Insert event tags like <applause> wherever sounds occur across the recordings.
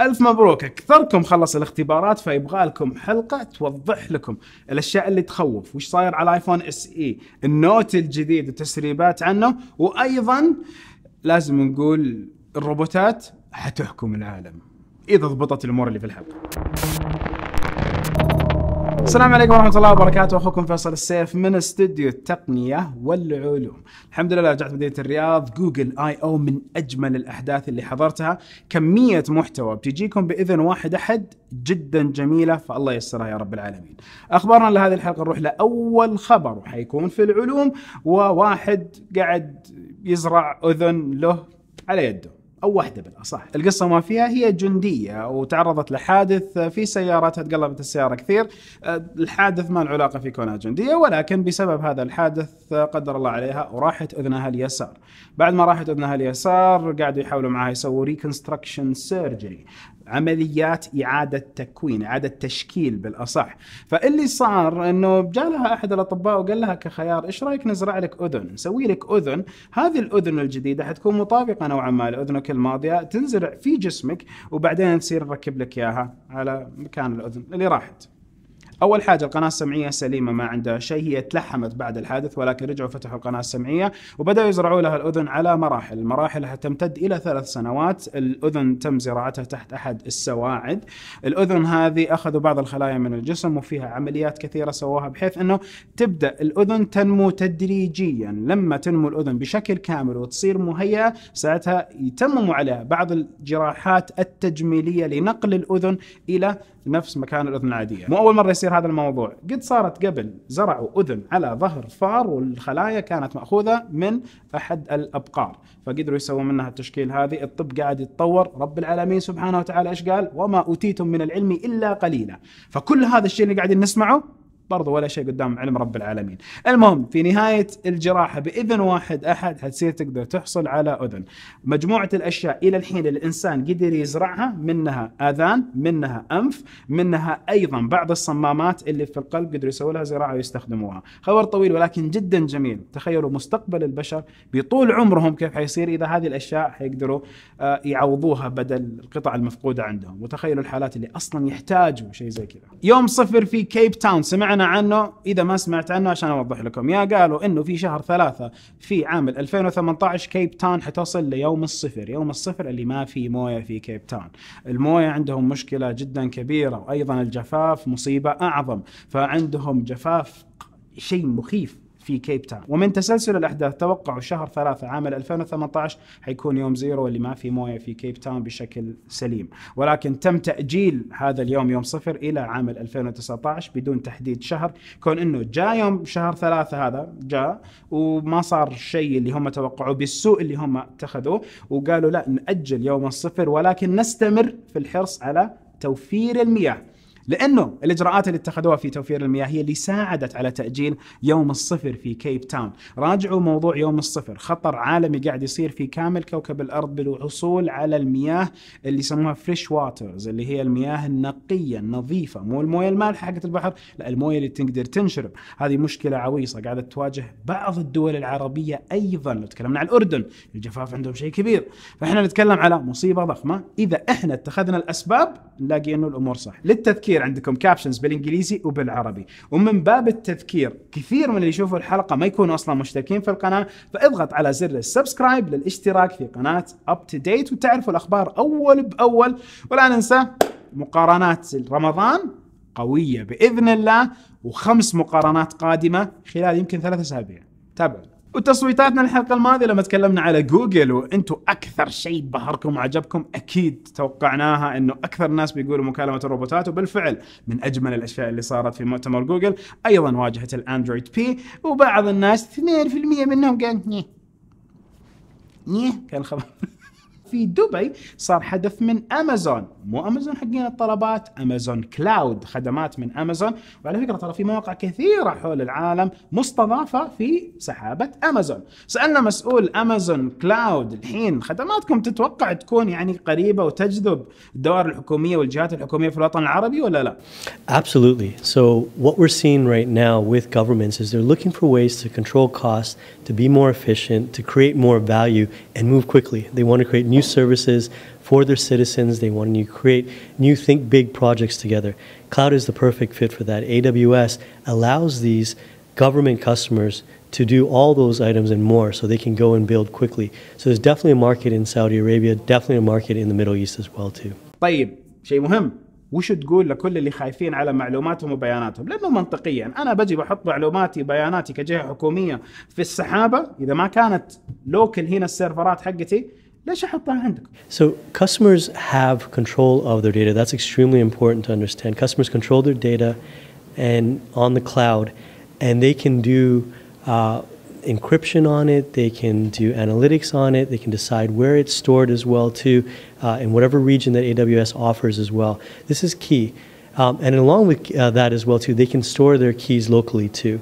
الف مبروك اكثركم خلص الاختبارات فيبغى لكم حلقه توضح لكم الاشياء اللي تخوف وش صاير على الايفون اس اي النوت الجديد وتسريبات عنه وايضا لازم نقول الروبوتات حتحكم العالم اذا ضبطت الامور اللي في الحلقه السلام عليكم ورحمة الله وبركاته أخوكم فيصل السيف من استديو التقنية والعلوم الحمد لله رجعت مدينة الرياض جوجل آي أو من أجمل الأحداث اللي حضرتها كمية محتوى بتجيكم بإذن واحد أحد جدا جميلة فالله يسرها يا رب العالمين أخبارنا لهذه الحلقة نروح لأول خبر وحيكون في العلوم وواحد قاعد يزرع أذن له على يده او واحده بالاصح. القصه ما فيها هي جنديه وتعرضت لحادث في سيارتها تقلبت السياره كثير، الحادث ما له علاقه في كونها جنديه ولكن بسبب هذا الحادث قدر الله عليها وراحت اذنها اليسار. بعد ما راحت اذنها اليسار قاعدوا يحاولوا معها يسووا ريكونستراكشن سيرجري، عمليات اعاده تكوين، اعاده تشكيل بالاصح، فاللي صار انه جالها احد الاطباء وقال لها كخيار ايش رايك نزرع لك اذن، نسوي لك اذن، هذه الاذن الجديده حتكون مطابقه نوعا ما لاذنك الماضيه، تنزرع في جسمك وبعدين تصير نركب لك اياها على مكان الاذن اللي راحت. اول حاجه القناه السمعيه سليمه ما عندها شيء هي تلحمت بعد الحادث ولكن رجعوا فتحوا القناه السمعيه وبداوا يزرعوا لها الاذن على مراحل المراحل تمتد الى ثلاث سنوات الاذن تم زراعتها تحت احد السواعد الاذن هذه اخذوا بعض الخلايا من الجسم وفيها عمليات كثيره سووها بحيث انه تبدا الاذن تنمو تدريجيا لما تنمو الاذن بشكل كامل وتصير مهيئه ساعتها يتمموا عليها بعض الجراحات التجميليه لنقل الاذن الى نفس مكان الاذن العاديه مو اول مره يصير هذا الموضوع قد صارت قبل زرعوا اذن على ظهر فار والخلايا كانت ماخوذه من احد الابقار فقدروا يسوون منها التشكيل هذه الطب قاعد يتطور رب العالمين سبحانه وتعالى ايش قال وما اوتيتم من العلم الا قليلا فكل هذا الشيء اللي قاعدين نسمعه برضو ولا شيء قدام علم رب العالمين المهم في نهاية الجراحة بإذن واحد أحد حتصير تقدر تحصل على أذن مجموعة الأشياء إلى الحين الإنسان قدر يزرعها منها آذان منها أنف منها أيضا بعض الصمامات اللي في القلب قدروا يسووا لها زراعة ويستخدموها خبر طويل ولكن جدا جميل تخيلوا مستقبل البشر بطول عمرهم كيف حيصير إذا هذه الأشياء حيقدروا آه، يعوضوها بدل القطع المفقودة عندهم وتخيلوا الحالات اللي أصلا يحتاجوا شيء زي كذا يوم صفر في كيب تاون سمعنا سمعنا عنه اذا ما سمعت عنه عشان اوضح لكم يا قالوا انه في شهر ثلاثة في عام 2018 كيب تاون حتصل ليوم الصفر يوم الصفر اللي ما في مويه في كيب تاون المويه عندهم مشكله جدا كبيره وايضا الجفاف مصيبه اعظم فعندهم جفاف شيء مخيف في كيب تاون ومن تسلسل الأحداث توقعوا شهر ثلاثة عام 2018 حيكون يوم زيرو اللي ما في موية في كيب تاون بشكل سليم ولكن تم تأجيل هذا اليوم يوم صفر إلى عام 2019 بدون تحديد شهر كون أنه جاء يوم شهر ثلاثة هذا جاء وما صار الشيء اللي هم توقعوه بالسوء اللي هم اتخذوه وقالوا لا نأجل يوم الصفر ولكن نستمر في الحرص على توفير المياه لانه الاجراءات اللي اتخذوها في توفير المياه هي اللي ساعدت على تاجيل يوم الصفر في كيب تاون، راجعوا موضوع يوم الصفر، خطر عالمي قاعد يصير في كامل كوكب الارض بالحصول على المياه اللي يسموها فريش واترز اللي هي المياه النقيه النظيفه، مو المويه المالحه حقت البحر، لا المويه اللي تقدر تنشرب، هذه مشكله عويصه قاعده تواجه بعض الدول العربيه ايضا، لو تكلمنا عن الاردن، الجفاف عندهم شيء كبير، فاحنا نتكلم على مصيبه ضخمه، اذا احنا اتخذنا الاسباب نلاقي انه الامور صح، للتذكير يصير عندكم كابشنز بالانجليزي وبالعربي ومن باب التذكير كثير من اللي يشوفوا الحلقه ما يكونوا اصلا مشتركين في القناه فاضغط على زر السبسكرايب للاشتراك في قناه اب تو ديت وتعرفوا الاخبار اول باول ولا ننسى مقارنات رمضان قويه باذن الله وخمس مقارنات قادمه خلال يمكن ثلاثة اسابيع تابعوا وتصويتاتنا الحلقه الماضيه لما تكلمنا على جوجل وانتم اكثر شيء بهركم وعجبكم اكيد توقعناها انه اكثر الناس بيقولوا مكالمه الروبوتات وبالفعل من اجمل الاشياء اللي صارت في مؤتمر جوجل ايضا واجهه الاندرويد بي وبعض الناس 2% منهم قال نيه نيه كان خبر <laughs> في دبي صار حدث من امازون مو امازون حقين الطلبات امازون كلاود خدمات من امازون وعلى فكره ترى في مواقع كثيره حول العالم مستضافه في سحابه امازون سالنا مسؤول امازون كلاود الحين خدماتكم تتوقع تكون يعني قريبه وتجذب الدوائر الحكوميه والجهات الحكوميه في الوطن العربي ولا لا Absolutely. So what we're seeing right now with governments is they're looking for ways to control costs, to be more efficient, to create more value and move quickly. They want to create new services for their citizens. They want to create new think big projects together. Cloud is the perfect fit for that. AWS allows these government customers to do all those items and more so they can go and build quickly. So there's definitely a market in Saudi Arabia, definitely a market in the Middle East as well too. طيب شيء مهم وش تقول لكل اللي خايفين على معلوماتهم وبياناتهم لانه منطقيا انا بجي بحط معلوماتي بياناتي كجهه حكوميه في السحابه اذا ما كانت لوكل هنا السيرفرات حقتي ليش احطها عندك؟ So customers have control of their data. That's extremely important to understand. Customers control their data and on the cloud and they can do uh, encryption on it they can do analytics on it they can decide where it's stored as well too uh, in whatever region that aws offers as well this is key um, and along with uh, that as well too they can store their keys locally too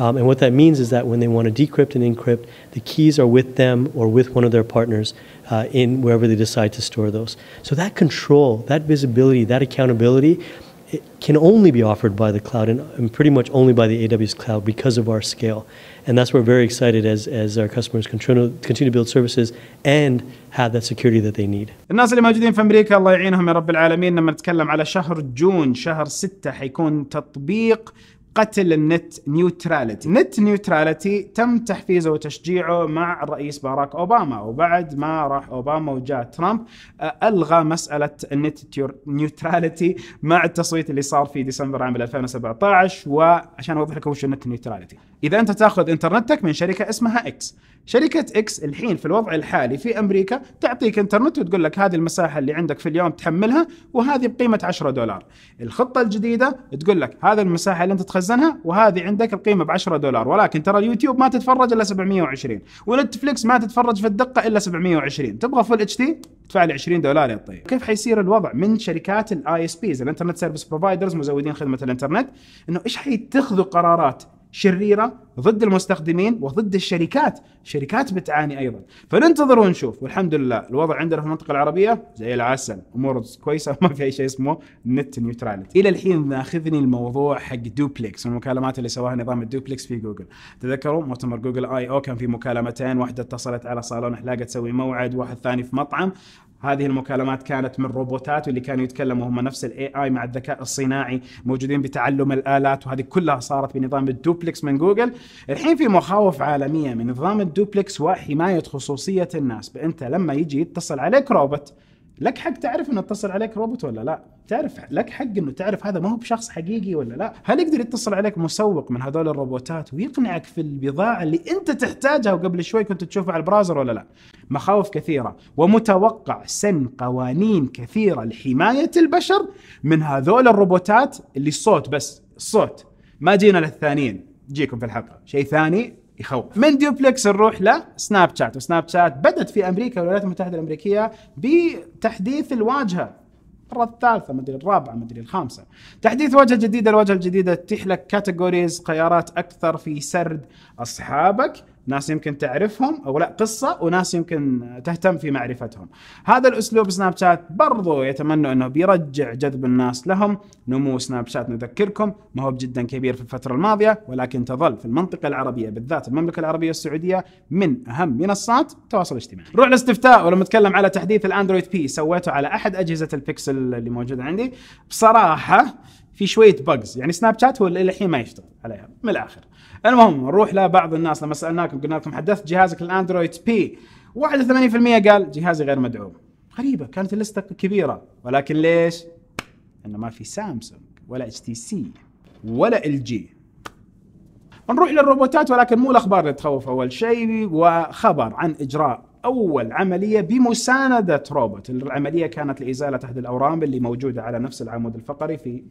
um, and what that means is that when they want to decrypt and encrypt, the keys are with them or with one of their partners uh, in wherever they decide to store those. So that control, that visibility, that accountability it can only be offered by the cloud and, and, pretty much only by the AWS cloud because of our scale. And that's where we're very excited as, as our customers continue, continue to build services and have that security that they need. الناس اللي موجودين في امريكا الله يعينهم يا رب العالمين لما نتكلم على شهر جون شهر 6 حيكون تطبيق قتل النت نيوتراليتي نت نيوتراليتي تم تحفيزه وتشجيعه مع الرئيس باراك أوباما وبعد ما راح أوباما وجاء ترامب آه، ألغى مسألة النت نيوتراليتي مع التصويت اللي صار في ديسمبر عام 2017 وعشان أوضح لكم وش النت نيوتراليتي اذا انت تاخذ انترنتك من شركه اسمها اكس شركه اكس الحين في الوضع الحالي في امريكا تعطيك انترنت وتقول لك هذه المساحه اللي عندك في اليوم تحملها وهذه بقيمه 10 دولار الخطه الجديده تقول لك هذا المساحه اللي انت تخزنها وهذه عندك القيمه ب 10 دولار ولكن ترى اليوتيوب ما تتفرج الا 720 ونتفلكس ما تتفرج في الدقه الا 720 تبغى فول اتش دي ادفع لي 20 دولار يا طيب كيف حيصير الوضع من شركات الاي اس بيز الانترنت سيرفيس بروفايدرز مزودين خدمه الانترنت انه ايش حيتخذوا قرارات شريره ضد المستخدمين وضد الشركات، الشركات بتعاني ايضا، فننتظر ونشوف والحمد لله الوضع عندنا في المنطقه العربيه زي العسل، امور كويسه ما في اي شيء اسمه نت نيوتراليتي. الى الحين ماخذني الموضوع حق دوبلكس والمكالمات اللي سواها نظام الدوبلكس في جوجل، تذكروا مؤتمر جوجل اي او كان في مكالمتين، واحده اتصلت على صالون حلاقه تسوي موعد، واحد ثاني في مطعم، هذه المكالمات كانت من روبوتات واللي كانوا يتكلموا هم نفس الاي اي مع الذكاء الصناعي موجودين بتعلم الالات وهذه كلها صارت بنظام الدوبلكس من جوجل الحين في مخاوف عالميه من نظام الدوبلكس وحمايه خصوصيه الناس بانت لما يجي يتصل عليك روبوت لك حق تعرف انه اتصل عليك روبوت ولا لا تعرف لك حق انه تعرف هذا ما هو بشخص حقيقي ولا لا هل يقدر يتصل عليك مسوق من هذول الروبوتات ويقنعك في البضاعه اللي انت تحتاجها وقبل شوي كنت تشوفها على البراوزر ولا لا مخاوف كثيره ومتوقع سن قوانين كثيره لحمايه البشر من هذول الروبوتات اللي الصوت بس الصوت ما جينا للثانيين جيكم في الحلقه شيء ثاني يخوف من ديوبلكس نروح لسناب شات وسناب شات بدت في امريكا والولايات المتحده الامريكيه بتحديث الواجهه المره الثالثه مدري الرابعه مدري الخامسه تحديث واجهه جديده الواجهه الجديده تتيح لك كاتيجوريز خيارات اكثر في سرد اصحابك ناس يمكن تعرفهم او لا قصه وناس يمكن تهتم في معرفتهم. هذا الاسلوب سناب شات برضو يتمنى انه بيرجع جذب الناس لهم، نمو سناب شات نذكركم ما هو جدا كبير في الفتره الماضيه ولكن تظل في المنطقه العربيه بالذات المملكه العربيه السعوديه من اهم منصات التواصل الاجتماعي. نروح لاستفتاء ولما اتكلم على تحديث الاندرويد بي سويته على احد اجهزه البيكسل اللي موجوده عندي، بصراحه في شويه بجز يعني سناب شات هو الحين ما يشتغل عليها من الاخر المهم نروح لبعض الناس لما سالناكم قلنا لكم حدثت جهازك الاندرويد بي 81% قال جهازي غير مدعوم غريبه كانت اللستة كبيره ولكن ليش انه ما في سامسونج ولا اتش تي سي ولا ال جي نروح للروبوتات ولكن مو الاخبار اللي تخوف اول شيء وخبر عن اجراء اول عمليه بمسانده روبوت، العمليه كانت لازاله احد الاورام اللي موجوده على نفس العمود الفقري في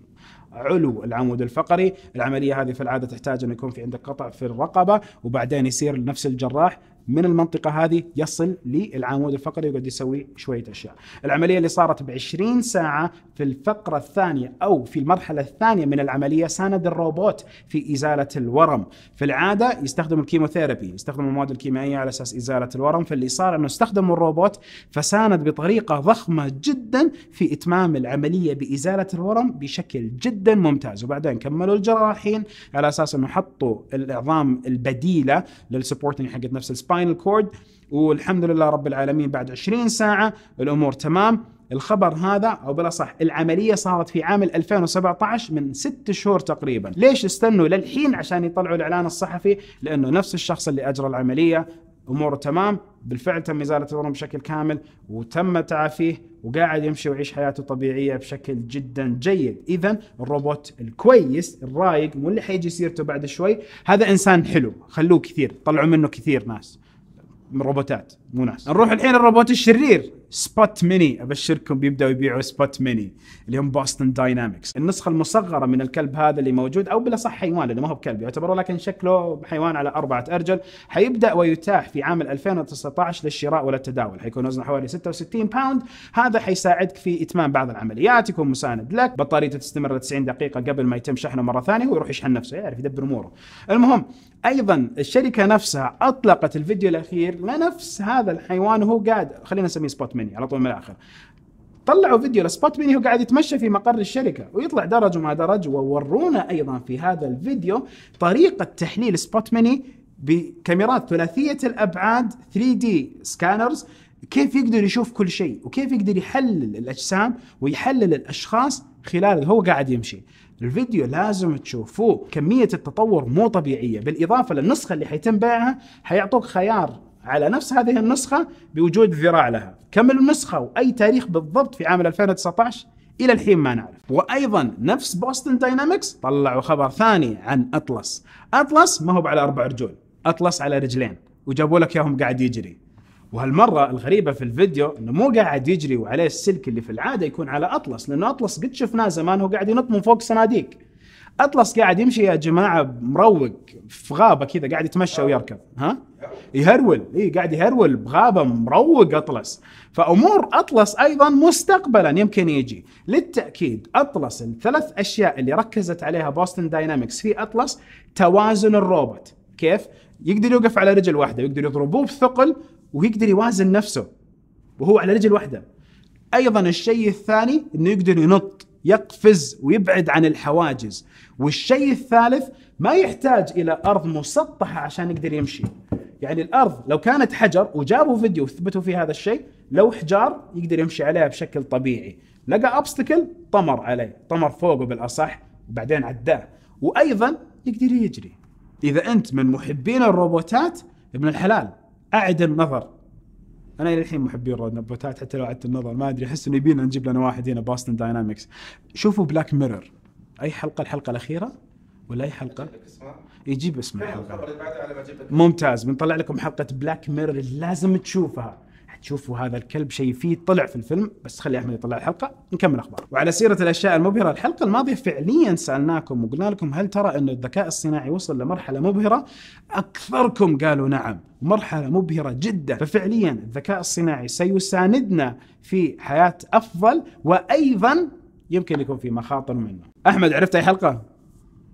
علو العمود الفقري العمليه هذه في العاده تحتاج أن يكون في عندك قطع في الرقبه وبعدين يصير نفس الجراح من المنطقه هذه يصل للعمود الفقري ويقعد يسوي شويه اشياء. العمليه اللي صارت ب 20 ساعه في الفقره الثانيه او في المرحله الثانيه من العمليه ساند الروبوت في ازاله الورم. في العاده يستخدم الكيموثيرابي، يستخدم المواد الكيميائيه على اساس ازاله الورم، فاللي صار انه استخدموا الروبوت فساند بطريقه ضخمه جدا في اتمام العمليه بازاله الورم بشكل جدا ممتاز، وبعدين كملوا الجراحين على اساس انه حطوا العظام البديله للسبورتنج حقت نفس السباين الفاينل كورد والحمد لله رب العالمين بعد 20 ساعه الامور تمام الخبر هذا او بلا صح العمليه صارت في عام 2017 من ست شهور تقريبا ليش استنوا للحين عشان يطلعوا الاعلان الصحفي لانه نفس الشخص اللي اجرى العمليه اموره تمام بالفعل تم ازاله الورم بشكل كامل وتم تعافيه وقاعد يمشي ويعيش حياته طبيعيه بشكل جدا جيد اذا الروبوت الكويس الرايق مو اللي حيجي سيرته بعد شوي هذا انسان حلو خلوه كثير طلعوا منه كثير ناس من روبوتات مو ناس نروح الحين الروبوت الشرير سبوت ميني ابشركم بيبداوا يبيعوا سبوت ميني اللي هم بوستن داينامكس النسخه المصغره من الكلب هذا اللي موجود او بلا صح حيوان لانه ما هو بكلب يعتبر لكن شكله حيوان على اربعه ارجل حيبدا ويتاح في عام 2019 للشراء والتداول حيكون وزنه حوالي 66 باوند هذا حيساعدك في اتمام بعض العمليات يكون مساند لك بطاريته تستمر 90 دقيقه قبل ما يتم شحنه مره ثانيه هو يروح يشحن نفسه يعرف يدبر اموره المهم ايضا الشركه نفسها اطلقت الفيديو الاخير لنفس هذا الحيوان وهو قاعد خلينا نسميه سبوت مني على طول من الاخر طلعوا فيديو لسبوت مني هو قاعد يتمشى في مقر الشركه ويطلع درج وما درج وورونا ايضا في هذا الفيديو طريقه تحليل سبوت مني بكاميرات ثلاثيه الابعاد 3 دي سكانرز كيف يقدر يشوف كل شيء وكيف يقدر يحلل الاجسام ويحلل الاشخاص خلال هو قاعد يمشي الفيديو لازم تشوفوه كمية التطور مو طبيعية بالإضافة للنسخة اللي حيتم بيعها حيعطوك خيار على نفس هذه النسخة بوجود ذراع لها كم النسخة وأي تاريخ بالضبط في عام 2019 إلى الحين ما نعرف وأيضا نفس بوستن داينامكس طلعوا خبر ثاني عن أطلس أطلس ما هو على أربع رجول أطلس على رجلين وجابوا لك ياهم قاعد يجري وهالمرة الغريبة في الفيديو انه مو قاعد يجري وعليه السلك اللي في العادة يكون على اطلس لانه اطلس قد شفناه زمان هو قاعد ينط من فوق صناديق اطلس قاعد يمشي يا جماعه مروق في غابه كذا قاعد يتمشى ويركض ها يهرول اي قاعد يهرول بغابه مروق اطلس فامور اطلس ايضا مستقبلا يمكن يجي للتاكيد اطلس الثلاث اشياء اللي ركزت عليها بوستن داينامكس في اطلس توازن الروبوت كيف يقدر يوقف على رجل واحده ويقدر يضربوه بثقل ويقدر يوازن نفسه وهو على رجل واحده ايضا الشيء الثاني انه يقدر ينط يقفز ويبعد عن الحواجز والشيء الثالث ما يحتاج الى ارض مسطحه عشان يقدر يمشي يعني الارض لو كانت حجر وجابوا فيديو وثبتوا فيه هذا الشيء لو حجار يقدر يمشي عليها بشكل طبيعي لقى ابستكل طمر عليه طمر فوقه بالاصح وبعدين عداه وايضا يقدر يجري اذا انت من محبين الروبوتات ابن الحلال اعد النظر انا الى الحين محبين الروبوتات حتى لو عدت النظر ما ادري احس انه يبينا نجيب لنا واحد هنا باستن داينامكس شوفوا بلاك ميرور اي حلقه الحلقه الاخيره ولا اي حلقه؟ يجيب اسم الحلقه ممتاز بنطلع لكم حلقه بلاك ميرور لازم تشوفها حتشوفوا هذا الكلب شيء فيه طلع في الفيلم بس خلي احمد يطلع الحلقه نكمل اخبار وعلى سيره الاشياء المبهره الحلقه الماضيه فعليا سالناكم وقلنا لكم هل ترى ان الذكاء الصناعي وصل لمرحله مبهره اكثركم قالوا نعم مرحلة مبهرة جدا ففعليا الذكاء الصناعي سيساندنا في حياة أفضل وأيضا يمكن يكون في مخاطر منه احمد عرفت اي حلقه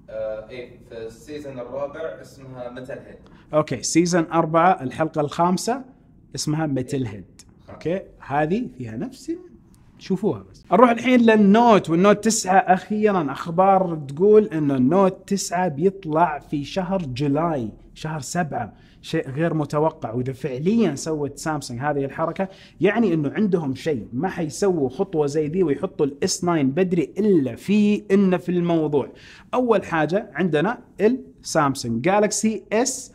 آه، ايه في السيزون الرابع اسمها متل هيد اوكي سيزون أربعة الحلقه الخامسه اسمها متل هيد اوكي هذه فيها نفس شوفوها بس نروح الحين للنوت والنوت تسعة اخيرا اخبار تقول انه النوت تسعة بيطلع في شهر جولاي شهر سبعة شيء غير متوقع واذا فعليا سوت سامسونج هذه الحركه يعني انه عندهم شيء ما حيسووا خطوه زي دي ويحطوا الاس 9 بدري الا في ان في الموضوع اول حاجه عندنا السامسونج جالكسي اس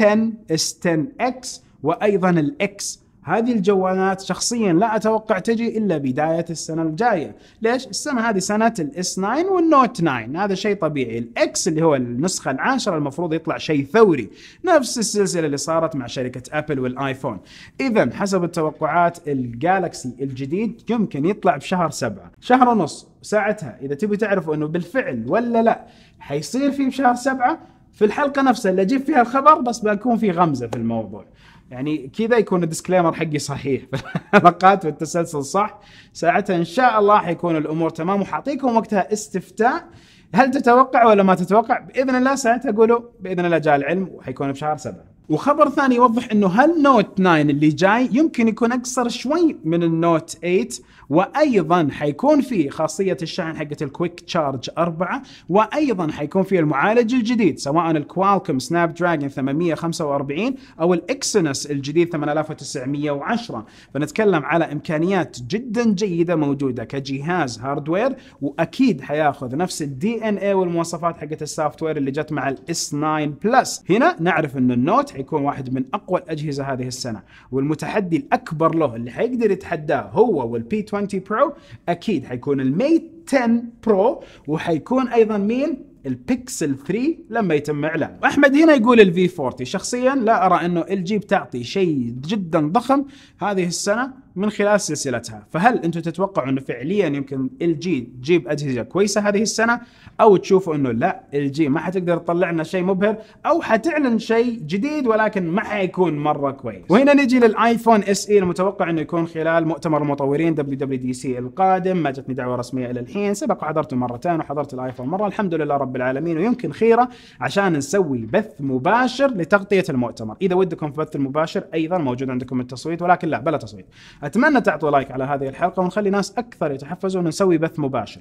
10 اس 10 اكس وايضا الاكس هذه الجوالات شخصيا لا اتوقع تجي الا بدايه السنه الجايه، ليش؟ السنه هذه سنه الاس 9 والنوت 9 هذا شيء طبيعي، الاكس اللي هو النسخه العاشره المفروض يطلع شيء ثوري، نفس السلسله اللي صارت مع شركه ابل والايفون. اذا حسب التوقعات الجالكسي الجديد يمكن يطلع بشهر سبعة، شهر ونص، ساعتها اذا تبي تعرفوا انه بالفعل ولا لا حيصير في بشهر سبعة في الحلقه نفسها اللي اجيب فيها الخبر بس بكون في غمزه في الموضوع. يعني كذا يكون الديسكليمر حقي صحيح <laughs> في الحلقات والتسلسل صح ساعتها ان شاء الله حيكون الامور تمام وحاعطيكم وقتها استفتاء هل تتوقع ولا ما تتوقع باذن الله ساعتها قولوا باذن الله جاء العلم وحيكون في شهر سبعه وخبر ثاني يوضح انه هالنوت 9 اللي جاي يمكن يكون اقصر شوي من النوت 8 وايضا حيكون في خاصيه الشحن حقت الكويك تشارج 4 وايضا حيكون في المعالج الجديد سواء الكوالكوم سناب دراجون 845 او الاكسنس الجديد 8910 فنتكلم على امكانيات جدا جيده موجوده كجهاز هاردوير واكيد حياخذ نفس الدي ان اي والمواصفات حقت السوفت وير اللي جت مع الاس 9 بلس هنا نعرف ان النوت حيكون واحد من اقوى الاجهزه هذه السنه والمتحدي الاكبر له اللي حيقدر يتحداه هو والبي 20 20 برو اكيد حيكون الميت 10 برو وحيكون ايضا مين البيكسل 3 لما يتم اعلانه احمد هنا يقول الفي 40 شخصيا لا ارى انه ال جي بتعطي شيء جدا ضخم هذه السنه من خلال سلسلتها فهل انتم تتوقعوا انه فعليا يمكن ال جي تجيب اجهزه كويسه هذه السنه او تشوفوا انه لا ال جي ما حتقدر تطلع لنا شيء مبهر او حتعلن شيء جديد ولكن ما حيكون مره كويس وهنا نجي للايفون اس اي e المتوقع انه يكون خلال مؤتمر المطورين دبليو دبليو دي سي القادم ما جتني دعوه رسميه الى الحين سبق حضرته مرتين وحضرت الايفون مره الحمد لله رب العالمين ويمكن خيره عشان نسوي بث مباشر لتغطيه المؤتمر اذا ودكم في بث المباشر ايضا موجود عندكم التصويت ولكن لا بلا تصويت اتمنى تعطوا لايك على هذه الحلقه ونخلي ناس اكثر يتحفزوا ونسوي بث مباشر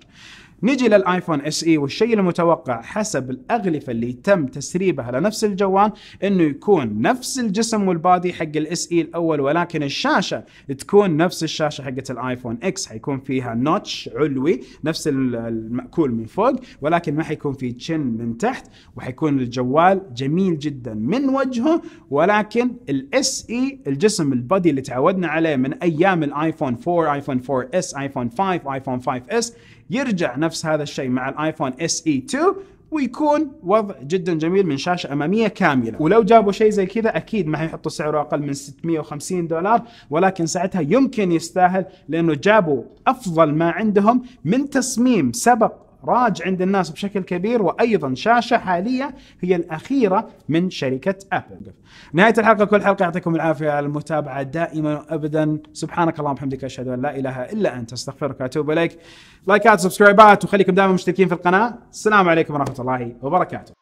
نجي للايفون اس اي e والشيء المتوقع حسب الاغلفه اللي تم تسريبها لنفس الجوال انه يكون نفس الجسم والبادي حق الاس اي e الاول ولكن الشاشه تكون نفس الشاشه حقت الايفون اكس حيكون فيها نوتش علوي نفس المأكول من فوق ولكن ما حيكون في تشن من تحت وحيكون الجوال جميل جدا من وجهه ولكن الاس اي e، الجسم البادي اللي تعودنا عليه من ايام الايفون 4 ايفون 4 اس ايفون 5 ايفون 5 اس يرجع نفس هذا الشيء مع الايفون اس اي 2 ويكون وضع جدا جميل من شاشه اماميه كامله ولو جابوا شيء زي كذا اكيد ما حيحطوا سعره اقل من 650 دولار ولكن ساعتها يمكن يستاهل لانه جابوا افضل ما عندهم من تصميم سبق راج عند الناس بشكل كبير وايضا شاشه حاليه هي الاخيره من شركه ابل. نهايه الحلقه كل حلقه يعطيكم العافيه على المتابعه دائما وابدا سبحانك اللهم وبحمدك اشهد ان لا اله الا انت استغفرك واتوب اليك. لايكات سبسكرايبات وخليكم دائما مشتركين في القناه. السلام عليكم ورحمه الله وبركاته.